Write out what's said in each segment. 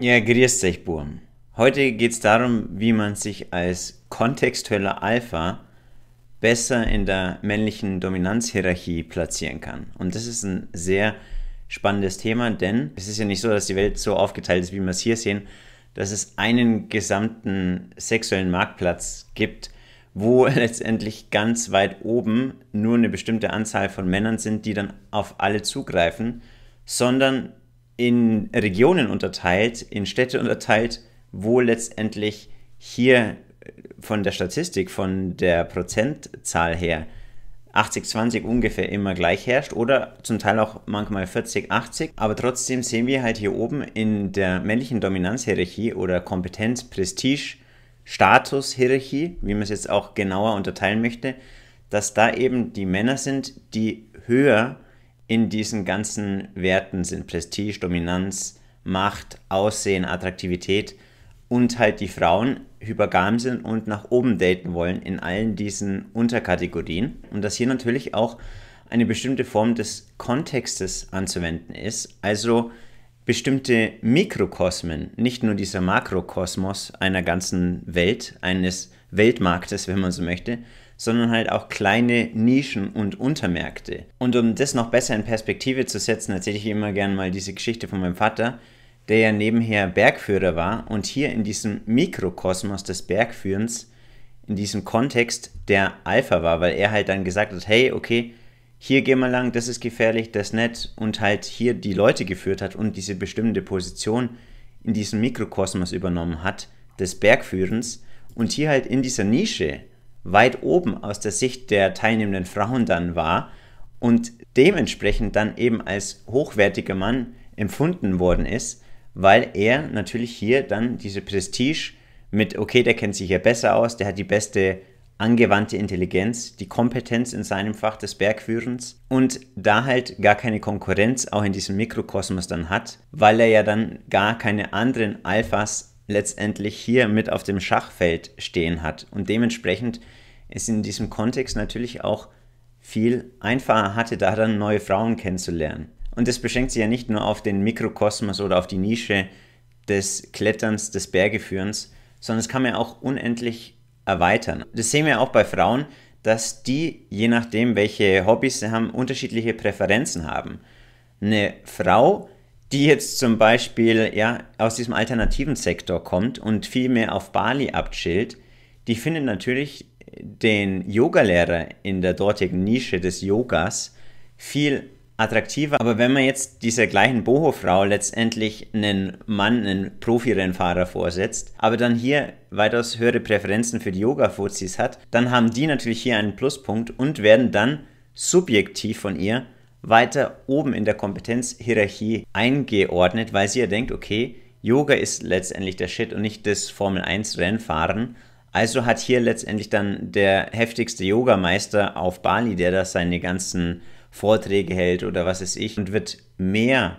Ja, grüß dich, Burm. Heute geht es darum, wie man sich als kontextueller Alpha besser in der männlichen Dominanzhierarchie platzieren kann. Und das ist ein sehr spannendes Thema, denn es ist ja nicht so, dass die Welt so aufgeteilt ist, wie wir es hier sehen, dass es einen gesamten sexuellen Marktplatz gibt, wo letztendlich ganz weit oben nur eine bestimmte Anzahl von Männern sind, die dann auf alle zugreifen, sondern in Regionen unterteilt, in Städte unterteilt, wo letztendlich hier äh, von der Statistik, von der Prozentzahl her 80-20 ungefähr immer gleich herrscht oder zum Teil auch manchmal 40-80. Aber trotzdem sehen wir halt hier oben in der männlichen Dominanzhierarchie oder Kompetenz, Prestige, Statushierarchie, wie man es jetzt auch genauer unterteilen möchte, dass da eben die Männer sind, die höher in diesen ganzen Werten sind Prestige, Dominanz, Macht, Aussehen, Attraktivität und halt die Frauen hypergam sind und nach oben daten wollen in allen diesen Unterkategorien und dass hier natürlich auch eine bestimmte Form des Kontextes anzuwenden ist, also bestimmte Mikrokosmen, nicht nur dieser Makrokosmos einer ganzen Welt, eines Weltmarktes, wenn man so möchte, sondern halt auch kleine Nischen und Untermärkte. Und um das noch besser in Perspektive zu setzen, erzähle ich immer gerne mal diese Geschichte von meinem Vater, der ja nebenher Bergführer war und hier in diesem Mikrokosmos des Bergführens, in diesem Kontext der Alpha war, weil er halt dann gesagt hat, hey, okay, hier gehen wir lang, das ist gefährlich, das nett und halt hier die Leute geführt hat und diese bestimmte Position in diesem Mikrokosmos übernommen hat, des Bergführens und hier halt in dieser Nische weit oben aus der Sicht der teilnehmenden Frauen dann war und dementsprechend dann eben als hochwertiger Mann empfunden worden ist, weil er natürlich hier dann diese Prestige mit, okay, der kennt sich ja besser aus, der hat die beste angewandte Intelligenz, die Kompetenz in seinem Fach des Bergführens und da halt gar keine Konkurrenz auch in diesem Mikrokosmos dann hat, weil er ja dann gar keine anderen Alphas letztendlich hier mit auf dem Schachfeld stehen hat. Und dementsprechend ist in diesem Kontext natürlich auch viel einfacher hatte, da dann neue Frauen kennenzulernen. Und das beschränkt sich ja nicht nur auf den Mikrokosmos oder auf die Nische des Kletterns, des Bergeführens, sondern es kann man auch unendlich erweitern. Das sehen wir auch bei Frauen, dass die, je nachdem, welche Hobbys sie haben, unterschiedliche Präferenzen haben. Eine Frau, die jetzt zum Beispiel ja, aus diesem alternativen Sektor kommt und viel mehr auf Bali abchillt, die findet natürlich den Yogalehrer in der dortigen Nische des Yogas viel attraktiver. Aber wenn man jetzt dieser gleichen Boho-Frau letztendlich einen Mann, einen Profirennfahrer vorsetzt, aber dann hier weitaus höhere Präferenzen für die Yoga-Fuzis hat, dann haben die natürlich hier einen Pluspunkt und werden dann subjektiv von ihr weiter oben in der Kompetenzhierarchie eingeordnet, weil sie ja denkt, okay, Yoga ist letztendlich der Shit und nicht das Formel 1 Rennfahren. Also hat hier letztendlich dann der heftigste Yogameister auf Bali, der da seine ganzen Vorträge hält oder was weiß ich, und wird mehr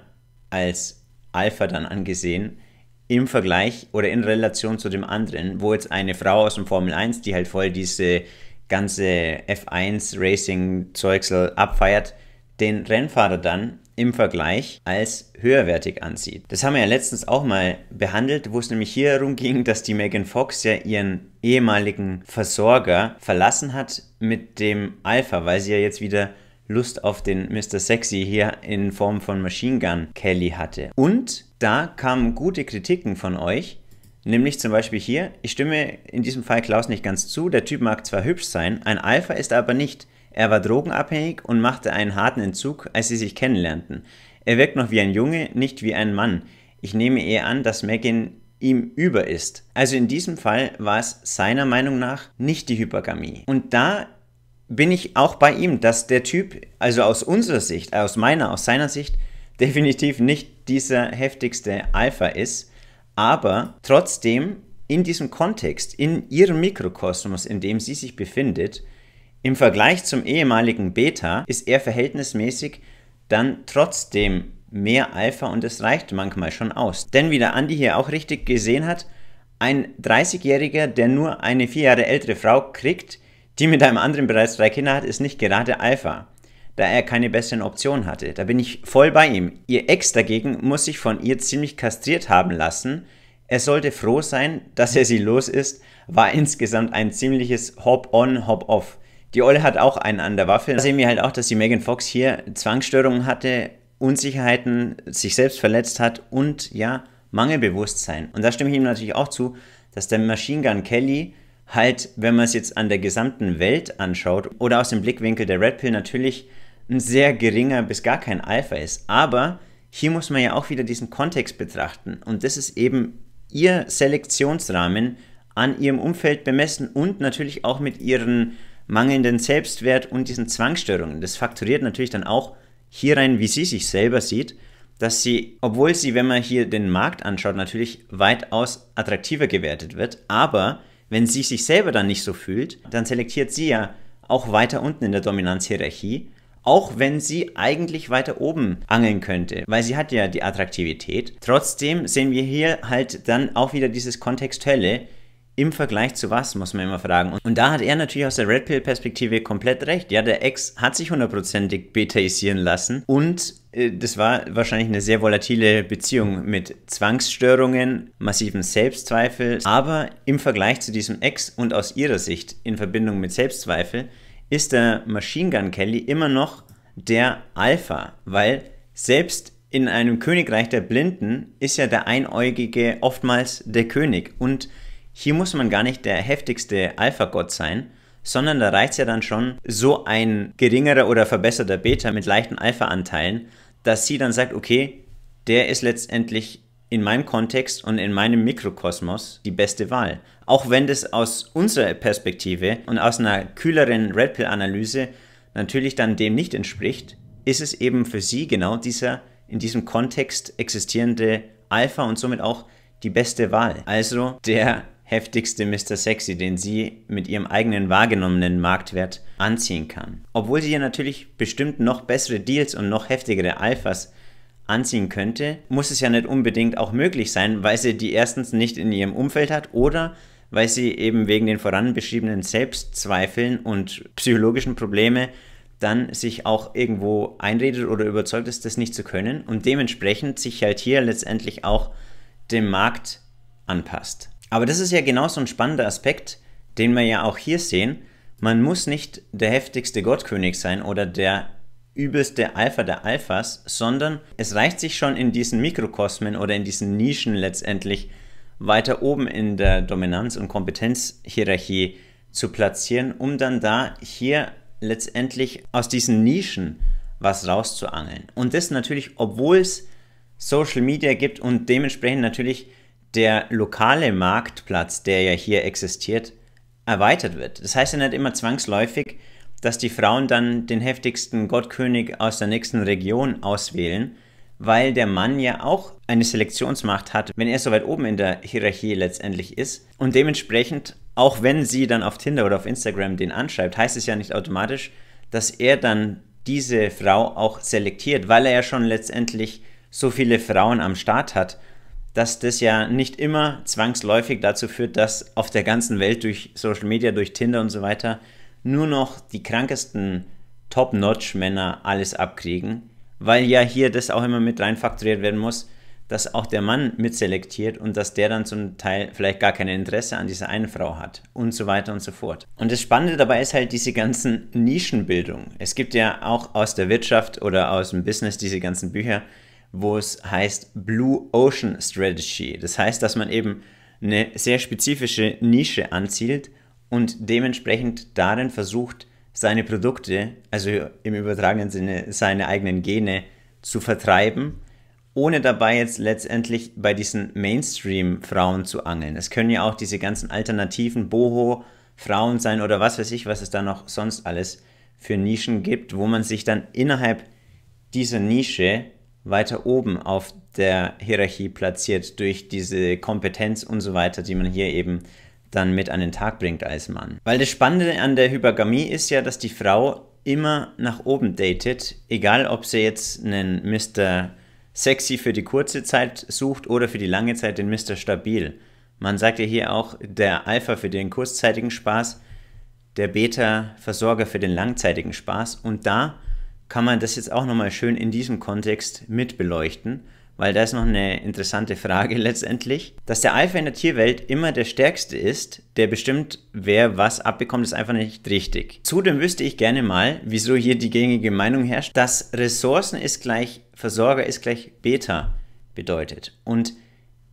als Alpha dann angesehen im Vergleich oder in Relation zu dem anderen, wo jetzt eine Frau aus dem Formel 1, die halt voll diese ganze F1 Racing Zeugsel abfeiert, den Rennfahrer dann im Vergleich als höherwertig ansieht. Das haben wir ja letztens auch mal behandelt, wo es nämlich hier darum ging, dass die Megan Fox ja ihren ehemaligen Versorger verlassen hat mit dem Alpha, weil sie ja jetzt wieder Lust auf den Mr. Sexy hier in Form von Machine Gun Kelly hatte. Und da kamen gute Kritiken von euch, Nämlich zum Beispiel hier, ich stimme in diesem Fall Klaus nicht ganz zu, der Typ mag zwar hübsch sein, ein Alpha ist er aber nicht. Er war drogenabhängig und machte einen harten Entzug, als sie sich kennenlernten. Er wirkt noch wie ein Junge, nicht wie ein Mann. Ich nehme eher an, dass Megan ihm über ist. Also in diesem Fall war es seiner Meinung nach nicht die Hypergamie. Und da bin ich auch bei ihm, dass der Typ, also aus unserer Sicht, aus meiner, aus seiner Sicht, definitiv nicht dieser heftigste Alpha ist, aber trotzdem in diesem Kontext, in ihrem Mikrokosmos, in dem sie sich befindet, im Vergleich zum ehemaligen Beta ist er verhältnismäßig dann trotzdem mehr Alpha und es reicht manchmal schon aus. Denn wie der Andi hier auch richtig gesehen hat, ein 30-Jähriger, der nur eine vier Jahre ältere Frau kriegt, die mit einem anderen bereits drei Kinder hat, ist nicht gerade Alpha, da er keine besseren Optionen hatte. Da bin ich voll bei ihm. Ihr Ex dagegen muss sich von ihr ziemlich kastriert haben lassen. Er sollte froh sein, dass er sie los ist, war insgesamt ein ziemliches Hop-on, Hop-off. Die Olle hat auch einen an der Waffel. Da sehen wir halt auch, dass die Megan Fox hier Zwangsstörungen hatte, Unsicherheiten, sich selbst verletzt hat und ja, Mangelbewusstsein. Und da stimme ich ihm natürlich auch zu, dass der Machine Gun Kelly halt, wenn man es jetzt an der gesamten Welt anschaut oder aus dem Blickwinkel der Red Pill natürlich ein sehr geringer bis gar kein Alpha ist. Aber hier muss man ja auch wieder diesen Kontext betrachten. Und das ist eben ihr Selektionsrahmen an ihrem Umfeld bemessen und natürlich auch mit ihren mangelnden Selbstwert und diesen Zwangsstörungen. Das fakturiert natürlich dann auch hier rein, wie sie sich selber sieht, dass sie, obwohl sie, wenn man hier den Markt anschaut, natürlich weitaus attraktiver gewertet wird, aber wenn sie sich selber dann nicht so fühlt, dann selektiert sie ja auch weiter unten in der Dominanzhierarchie, auch wenn sie eigentlich weiter oben angeln könnte, weil sie hat ja die Attraktivität. Trotzdem sehen wir hier halt dann auch wieder dieses Kontextuelle, im Vergleich zu was, muss man immer fragen. Und da hat er natürlich aus der Red Pill-Perspektive komplett recht. Ja, der Ex hat sich hundertprozentig betaisieren lassen und äh, das war wahrscheinlich eine sehr volatile Beziehung mit Zwangsstörungen, massiven Selbstzweifel. Aber im Vergleich zu diesem Ex und aus ihrer Sicht in Verbindung mit Selbstzweifel ist der Machine Gun Kelly immer noch der Alpha, weil selbst in einem Königreich der Blinden ist ja der Einäugige oftmals der König und hier muss man gar nicht der heftigste Alpha-Gott sein, sondern da reicht es ja dann schon, so ein geringerer oder verbesserter Beta mit leichten Alpha-Anteilen, dass sie dann sagt, okay, der ist letztendlich in meinem Kontext und in meinem Mikrokosmos die beste Wahl. Auch wenn das aus unserer Perspektive und aus einer kühleren Red Pill-Analyse natürlich dann dem nicht entspricht, ist es eben für sie genau dieser in diesem Kontext existierende Alpha und somit auch die beste Wahl. Also der heftigste Mr. Sexy, den sie mit ihrem eigenen wahrgenommenen Marktwert anziehen kann. Obwohl sie ja natürlich bestimmt noch bessere Deals und noch heftigere Alphas anziehen könnte, muss es ja nicht unbedingt auch möglich sein, weil sie die erstens nicht in ihrem Umfeld hat oder weil sie eben wegen den voran beschriebenen Selbstzweifeln und psychologischen Probleme dann sich auch irgendwo einredet oder überzeugt ist, das nicht zu können und dementsprechend sich halt hier letztendlich auch dem Markt anpasst. Aber das ist ja genau so ein spannender Aspekt, den wir ja auch hier sehen. Man muss nicht der heftigste Gottkönig sein oder der übelste Alpha der Alphas, sondern es reicht sich schon in diesen Mikrokosmen oder in diesen Nischen letztendlich weiter oben in der Dominanz- und Kompetenzhierarchie zu platzieren, um dann da hier letztendlich aus diesen Nischen was rauszuangeln. Und das natürlich, obwohl es Social Media gibt und dementsprechend natürlich der lokale Marktplatz, der ja hier existiert, erweitert wird. Das heißt ja nicht immer zwangsläufig, dass die Frauen dann den heftigsten Gottkönig aus der nächsten Region auswählen, weil der Mann ja auch eine Selektionsmacht hat, wenn er so weit oben in der Hierarchie letztendlich ist. Und dementsprechend, auch wenn sie dann auf Tinder oder auf Instagram den anschreibt, heißt es ja nicht automatisch, dass er dann diese Frau auch selektiert, weil er ja schon letztendlich so viele Frauen am Start hat dass das ja nicht immer zwangsläufig dazu führt, dass auf der ganzen Welt durch Social Media, durch Tinder und so weiter nur noch die krankesten Top-Notch-Männer alles abkriegen, weil ja hier das auch immer mit reinfaktoriert werden muss, dass auch der Mann mitselektiert und dass der dann zum Teil vielleicht gar kein Interesse an dieser einen Frau hat und so weiter und so fort. Und das Spannende dabei ist halt diese ganzen Nischenbildung. Es gibt ja auch aus der Wirtschaft oder aus dem Business diese ganzen Bücher, wo es heißt Blue Ocean Strategy. Das heißt, dass man eben eine sehr spezifische Nische anzielt und dementsprechend darin versucht, seine Produkte, also im übertragenen Sinne seine eigenen Gene, zu vertreiben, ohne dabei jetzt letztendlich bei diesen Mainstream-Frauen zu angeln. Es können ja auch diese ganzen alternativen Boho-Frauen sein oder was weiß ich, was es da noch sonst alles für Nischen gibt, wo man sich dann innerhalb dieser Nische weiter oben auf der Hierarchie platziert durch diese Kompetenz und so weiter, die man hier eben dann mit an den Tag bringt als Mann. Weil das Spannende an der Hypergamie ist ja, dass die Frau immer nach oben datet, egal ob sie jetzt einen Mr. Sexy für die kurze Zeit sucht oder für die lange Zeit den Mr. Stabil. Man sagt ja hier auch, der Alpha für den kurzzeitigen Spaß, der Beta-Versorger für den langzeitigen Spaß. Und da kann man das jetzt auch nochmal schön in diesem Kontext mit beleuchten, weil da ist noch eine interessante Frage letztendlich. Dass der Alpha in der Tierwelt immer der Stärkste ist, der bestimmt, wer was abbekommt, ist einfach nicht richtig. Zudem wüsste ich gerne mal, wieso hier die gängige Meinung herrscht, dass Ressourcen ist gleich Versorger ist gleich Beta bedeutet. Und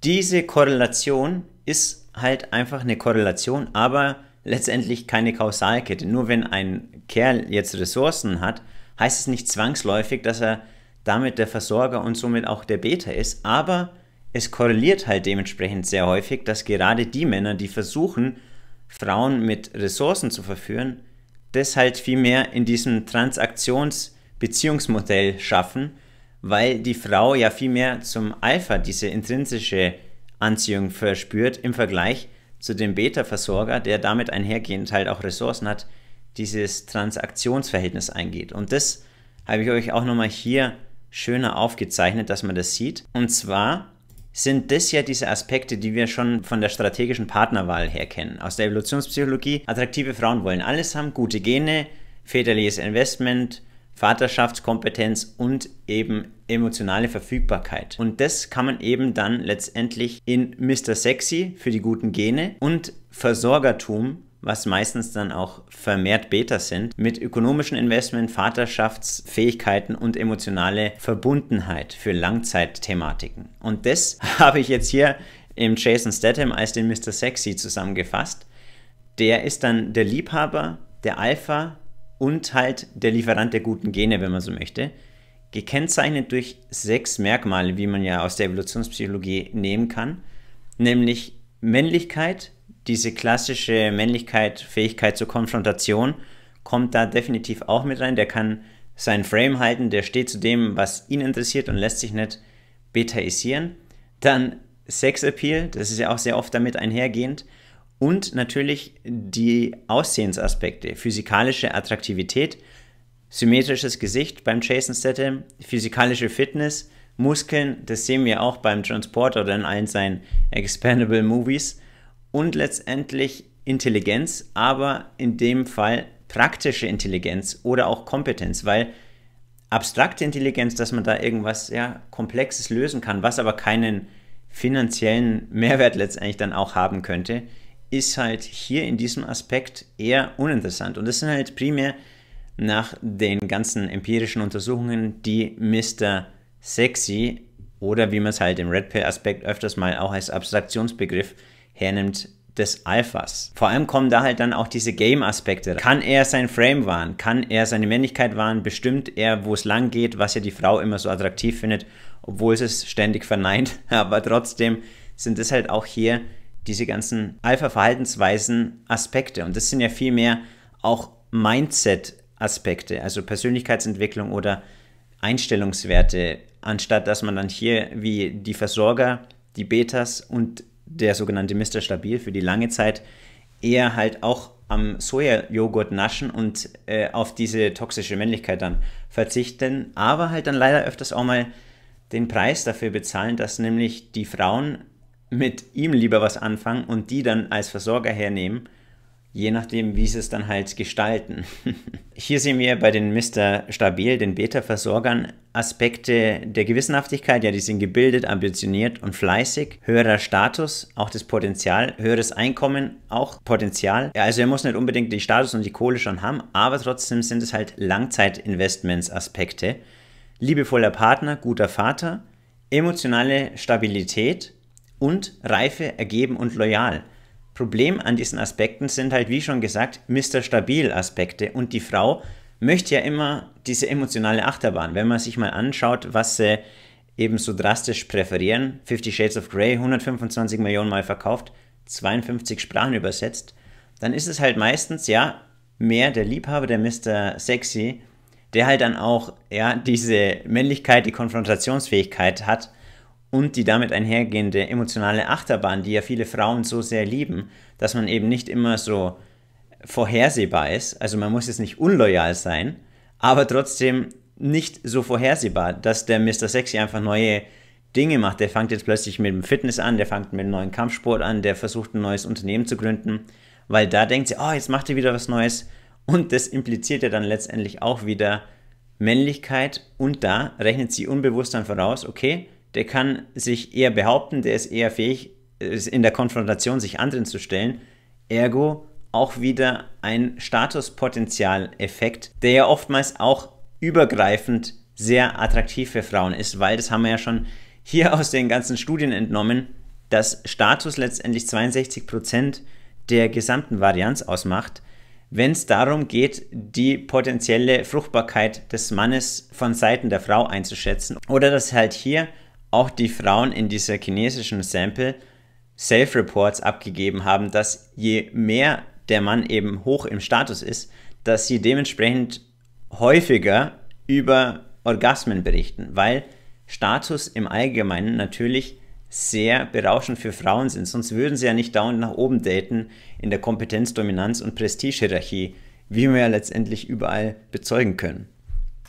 diese Korrelation ist halt einfach eine Korrelation, aber letztendlich keine Kausalkette. Nur wenn ein Kerl jetzt Ressourcen hat, heißt es nicht zwangsläufig, dass er damit der Versorger und somit auch der Beter ist, aber es korreliert halt dementsprechend sehr häufig, dass gerade die Männer, die versuchen, Frauen mit Ressourcen zu verführen, das halt viel mehr in diesem Transaktionsbeziehungsmodell schaffen, weil die Frau ja viel mehr zum Alpha diese intrinsische Anziehung verspürt im Vergleich zu dem Beta-Versorger, der damit einhergehend halt auch Ressourcen hat, dieses Transaktionsverhältnis eingeht. Und das habe ich euch auch nochmal hier schöner aufgezeichnet, dass man das sieht. Und zwar sind das ja diese Aspekte, die wir schon von der strategischen Partnerwahl her kennen. Aus der Evolutionspsychologie, attraktive Frauen wollen alles haben, gute Gene, väterliches Investment, Vaterschaftskompetenz und eben emotionale Verfügbarkeit. Und das kann man eben dann letztendlich in Mr. Sexy für die guten Gene und Versorgertum was meistens dann auch vermehrt Beta sind, mit ökonomischen Investment, Vaterschaftsfähigkeiten und emotionale Verbundenheit für Langzeitthematiken. Und das habe ich jetzt hier im Jason Statham als den Mr. Sexy zusammengefasst. Der ist dann der Liebhaber, der Alpha und halt der Lieferant der guten Gene, wenn man so möchte gekennzeichnet durch sechs Merkmale, wie man ja aus der Evolutionspsychologie nehmen kann, nämlich Männlichkeit, diese klassische Männlichkeit, Fähigkeit zur Konfrontation kommt da definitiv auch mit rein. Der kann seinen Frame halten, der steht zu dem, was ihn interessiert und lässt sich nicht betaisieren. Dann Sexappeal, das ist ja auch sehr oft damit einhergehend. Und natürlich die Aussehensaspekte, physikalische Attraktivität, symmetrisches Gesicht beim Jason Statham, physikalische Fitness, Muskeln, das sehen wir auch beim Transporter oder in allen seinen Expandable Movies und letztendlich Intelligenz, aber in dem Fall praktische Intelligenz oder auch Kompetenz, weil abstrakte Intelligenz, dass man da irgendwas ja, Komplexes lösen kann, was aber keinen finanziellen Mehrwert letztendlich dann auch haben könnte, ist halt hier in diesem Aspekt eher uninteressant. Und das sind halt primär nach den ganzen empirischen Untersuchungen, die Mr. Sexy oder wie man es halt im Red Pill Aspekt öfters mal auch als Abstraktionsbegriff hernimmt des Alphas. Vor allem kommen da halt dann auch diese Game-Aspekte. Kann er sein Frame wahren? Kann er seine Männlichkeit wahren? Bestimmt er, wo es lang geht, was ja die Frau immer so attraktiv findet, obwohl es es ständig verneint. Aber trotzdem sind es halt auch hier diese ganzen Alpha-Verhaltensweisen Aspekte. Und das sind ja vielmehr auch Mindset-Aspekte, also Persönlichkeitsentwicklung oder Einstellungswerte, anstatt dass man dann hier wie die Versorger, die Betas und der sogenannte Mr. Stabil für die lange Zeit eher halt auch am Sojajoghurt naschen und äh, auf diese toxische Männlichkeit dann verzichten, aber halt dann leider öfters auch mal den Preis dafür bezahlen, dass nämlich die Frauen mit ihm lieber was anfangen und die dann als Versorger hernehmen je nachdem, wie sie es dann halt gestalten. Hier sehen wir bei den Mr. Stabil, den Beta-Versorgern, Aspekte der Gewissenhaftigkeit. Ja, die sind gebildet, ambitioniert und fleißig. Höherer Status, auch das Potenzial. Höheres Einkommen, auch Potenzial. Ja, also er muss nicht unbedingt den Status und die Kohle schon haben, aber trotzdem sind es halt Langzeit-Investments-Aspekte. Liebevoller Partner, guter Vater, emotionale Stabilität und Reife, ergeben und loyal. Problem an diesen Aspekten sind halt, wie schon gesagt, Mr. Stabil-Aspekte. Und die Frau möchte ja immer diese emotionale Achterbahn. Wenn man sich mal anschaut, was sie eben so drastisch präferieren, 50 Shades of Grey 125 Millionen Mal verkauft, 52 Sprachen übersetzt, dann ist es halt meistens ja mehr der Liebhaber, der Mr. Sexy, der halt dann auch ja diese Männlichkeit, die Konfrontationsfähigkeit hat und die damit einhergehende emotionale Achterbahn, die ja viele Frauen so sehr lieben, dass man eben nicht immer so vorhersehbar ist. Also man muss jetzt nicht unloyal sein, aber trotzdem nicht so vorhersehbar, dass der Mr. Sexy einfach neue Dinge macht. Der fängt jetzt plötzlich mit dem Fitness an, der fängt mit einem neuen Kampfsport an, der versucht ein neues Unternehmen zu gründen, weil da denkt sie, oh, jetzt macht er wieder was Neues. Und das impliziert ja dann letztendlich auch wieder Männlichkeit und da rechnet sie unbewusst dann voraus, okay, der kann sich eher behaupten, der ist eher fähig, äh, in der Konfrontation sich anderen zu stellen. Ergo auch wieder ein Statuspotenzialeffekt, der ja oftmals auch übergreifend sehr attraktiv für Frauen ist, weil das haben wir ja schon hier aus den ganzen Studien entnommen, dass Status letztendlich 62% Prozent der gesamten Varianz ausmacht, wenn es darum geht, die potenzielle Fruchtbarkeit des Mannes von Seiten der Frau einzuschätzen. Oder dass halt hier auch die Frauen in dieser chinesischen Sample Self-Reports abgegeben haben, dass je mehr der Mann eben hoch im Status ist, dass sie dementsprechend häufiger über Orgasmen berichten, weil Status im Allgemeinen natürlich sehr berauschend für Frauen sind, sonst würden sie ja nicht dauernd nach oben daten in der Kompetenz, Dominanz und Prestige-Hierarchie, wie wir ja letztendlich überall bezeugen können.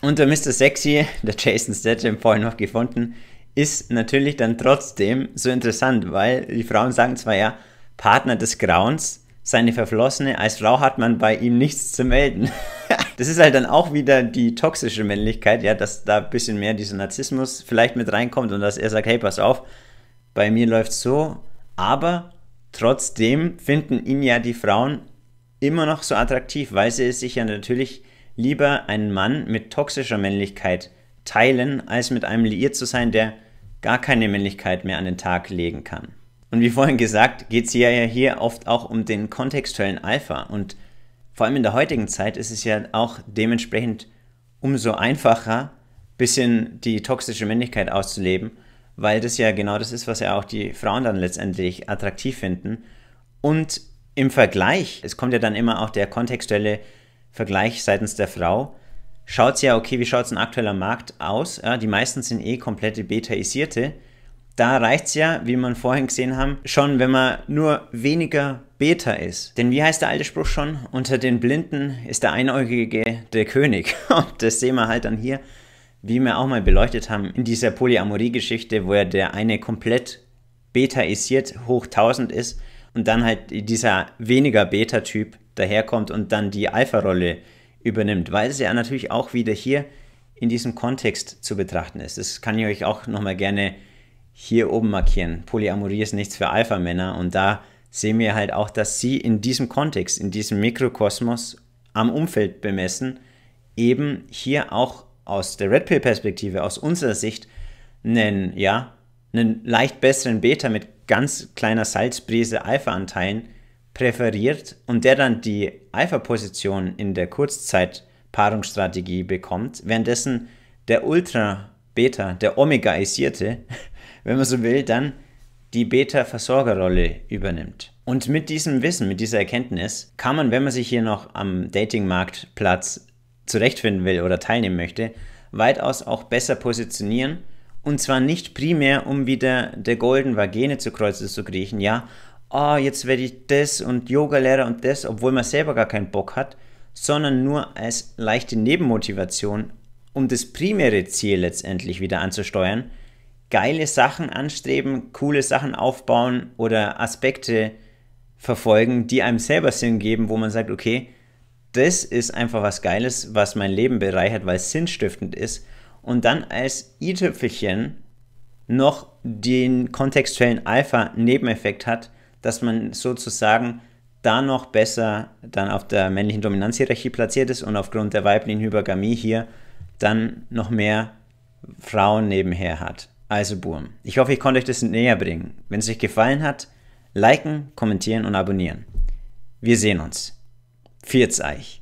Und der Mr. Sexy, der Jason Statham vorhin noch gefunden, ist natürlich dann trotzdem so interessant, weil die Frauen sagen zwar ja, Partner des Grauens, seine Verflossene, als Frau hat man bei ihm nichts zu melden. das ist halt dann auch wieder die toxische Männlichkeit, ja, dass da ein bisschen mehr dieser Narzissmus vielleicht mit reinkommt und dass er sagt, hey, pass auf, bei mir läuft's so, aber trotzdem finden ihn ja die Frauen immer noch so attraktiv, weil sie sich ja natürlich lieber einen Mann mit toxischer Männlichkeit teilen, als mit einem liiert zu sein, der gar keine Männlichkeit mehr an den Tag legen kann. Und wie vorhin gesagt, geht es ja hier oft auch um den kontextuellen Alpha. Und vor allem in der heutigen Zeit ist es ja auch dementsprechend umso einfacher, bisschen die toxische Männlichkeit auszuleben, weil das ja genau das ist, was ja auch die Frauen dann letztendlich attraktiv finden. Und im Vergleich, es kommt ja dann immer auch der kontextuelle Vergleich seitens der Frau, schaut es ja, okay, wie schaut es ein aktueller Markt aus? Ja, die meisten sind eh komplette betaisierte. Da reicht es ja, wie wir vorhin gesehen haben, schon, wenn man nur weniger Beta ist. Denn wie heißt der alte Spruch schon? Unter den Blinden ist der Einäugige der König. Und das sehen wir halt dann hier, wie wir auch mal beleuchtet haben, in dieser Polyamorie-Geschichte, wo ja der eine komplett betaisiert hoch 1000 ist und dann halt dieser weniger Beta-Typ daherkommt und dann die Alpha-Rolle übernimmt, weil es ja natürlich auch wieder hier in diesem Kontext zu betrachten ist. Das kann ich euch auch nochmal gerne hier oben markieren. Polyamorie ist nichts für Alpha-Männer und da sehen wir halt auch, dass sie in diesem Kontext, in diesem Mikrokosmos am Umfeld bemessen, eben hier auch aus der Red Pill-Perspektive, aus unserer Sicht, einen, ja, einen leicht besseren Beta mit ganz kleiner Salzbrise Alpha-Anteilen präferiert und der dann die Alpha-Position in der Kurzzeit-Paarungsstrategie bekommt, währenddessen der Ultra-Beta, der Omegaisierte, wenn man so will, dann die Beta-Versorgerrolle übernimmt. Und mit diesem Wissen, mit dieser Erkenntnis kann man, wenn man sich hier noch am Dating-Marktplatz zurechtfinden will oder teilnehmen möchte, weitaus auch besser positionieren. Und zwar nicht primär, um wieder der golden Vagene zu kreuzen zu kriechen, ja, ah, oh, jetzt werde ich das und Yoga-Lehrer und das, obwohl man selber gar keinen Bock hat, sondern nur als leichte Nebenmotivation, um das primäre Ziel letztendlich wieder anzusteuern, geile Sachen anstreben, coole Sachen aufbauen oder Aspekte verfolgen, die einem selber Sinn geben, wo man sagt, okay, das ist einfach was Geiles, was mein Leben bereichert, weil es sinnstiftend ist. Und dann als i-Tüpfelchen noch den kontextuellen Alpha-Nebeneffekt hat, dass man sozusagen da noch besser dann auf der männlichen Dominanzhierarchie platziert ist und aufgrund der weiblichen Hypergamie hier dann noch mehr Frauen nebenher hat. Also Boom. Ich hoffe, ich konnte euch das näher bringen. Wenn es euch gefallen hat, liken, kommentieren und abonnieren. Wir sehen uns. Viert's Eich.